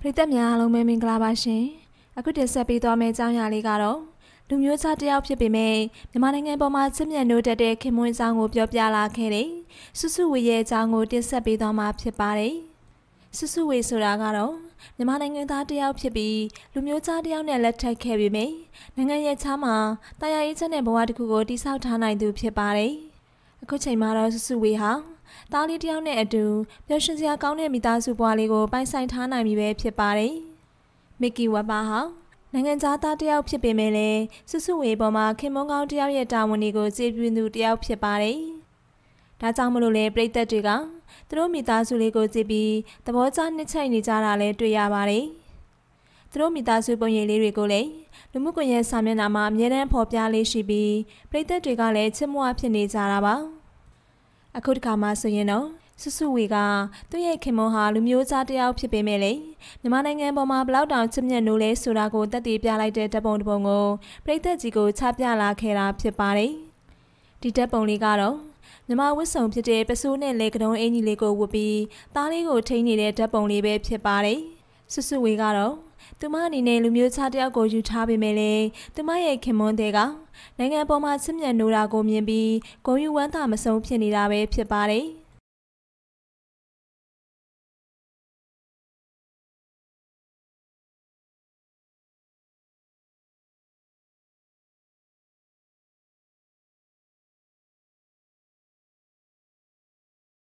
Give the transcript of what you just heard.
ပရိသတ်များအားလုံးပဲမင်္ဂလာပါရှင်။အခုတင်ဆက်ပေးသွားမယ့်အကြောင်းအရာလေးကတော့လူမျိုးခြားတစ်ယောက်ဖြစ်ပေမဲ့မြန်မာနိုင်ငံပေါ်မှာချစ်မြတ်နိုးတက်တဲ့ခင်မွန်းအကြောင်းကိုပြောပြလာခဲ့တယ်။စုစုဝေရဲ့အကြောင်းကိုတင်ဆက်ပေးသွားမှာဖြစ်ပါတယ်။စုစုဝေဆိုတာကတော့မြန်မာနိုင်ငံသားတစ်ယောက်ဖြစ်ပြီးလူမျိုးခြားတစ်ယောက်နဲ့လက်ထပ်ခဲ့ပေမဲ့နိုင်ငံရဲ့ခြားမှာတာယာရေးချက်နဲ့ဘဝတစ်ခုကိုတည်ဆောက်ထားနိုင်သူဖြစ်ပါတယ်။အခုချိန်မှာတော့စုစုဝေဟာတားလေးတယောက်နဲ့အတူပျော်ရွှင်စရာကောင်းတဲ့မိသားစုဘဝလေးကို ပိုင်ဆိုင်ထားနိုင်ပြီပဲဖြစ်ပါတယ်မစ်ကီဝပါဟာနိုင်ငံသားသားတယောက်ဖြစ်ပေမဲ့လည်းစုစုဝေပေါ်မှာခင်မုန်းကောင်းတယောက်ရဲ့တာဝန်တွေကိုကျေပြွန်သူတယောက်ဖြစ်ပါတယ်ဒါကြောင့်မလို့လဲပြည်သက်တွေကသူတို့မိသားစုလေးကိုကြည့်ပြီးသဘောကျနှစ်ချိုက်နေကြတာလည်းတွေ့ရပါတယ်သူတို့မိသားစုပုံရိပ်လေးတွေကိုလည်းလူမှုကွန်ရက်စာမျက်နှာမှာအမြဲတမ်းဖော်ပြလေးရှိပြီးပရိသတ်တွေကလည်းချစ်မွဖြစ်နေကြတာပါအခုတခါမှဆိုရင်တော့စုစုဝေကသူ့ရဲ့ခင်မွန်ဟာလူမျိုးသားတယောက်ဖြစ်ပေမဲ့လေမြန်မာနိုင်ငံပေါ်မှာဘလောက်တောင်ချစ်မြတ်နိုးလဲဆိုတာကိုသက်သေပြလိုက်တဲ့ဓပုံတစ်ပုံကိုပြည်သက်ကြီးကိုချပြလာခဲ့တာဖြစ်ပါတယ်။ဒီဓပုံလေးကတော့မြန်မာဝစ်စုံဖြစ်တဲ့ပစိုးနဲ့လေကတုံးအင်ကြီးလေးကိုဝတ်ပြီးသားလေးကိုထိန်းနေတဲ့ဓပုံလေးပဲဖြစ်ပါတယ်။စုစုဝေကတော့။သူမအနေနဲ့လူမျိုးခြားတယောက်ကိုယူထားပေမဲ့လည်းသူမရဲ့ခင်မွန်းတဲ့ကနိုင်ငံပေါ်မှာစစ်မြန်နိုးတာကိုမြင်ပြီးဂုံယူဝမ်းသာမဆုံးဖြစ်နေတာပဲဖြစ်ပါတယ်။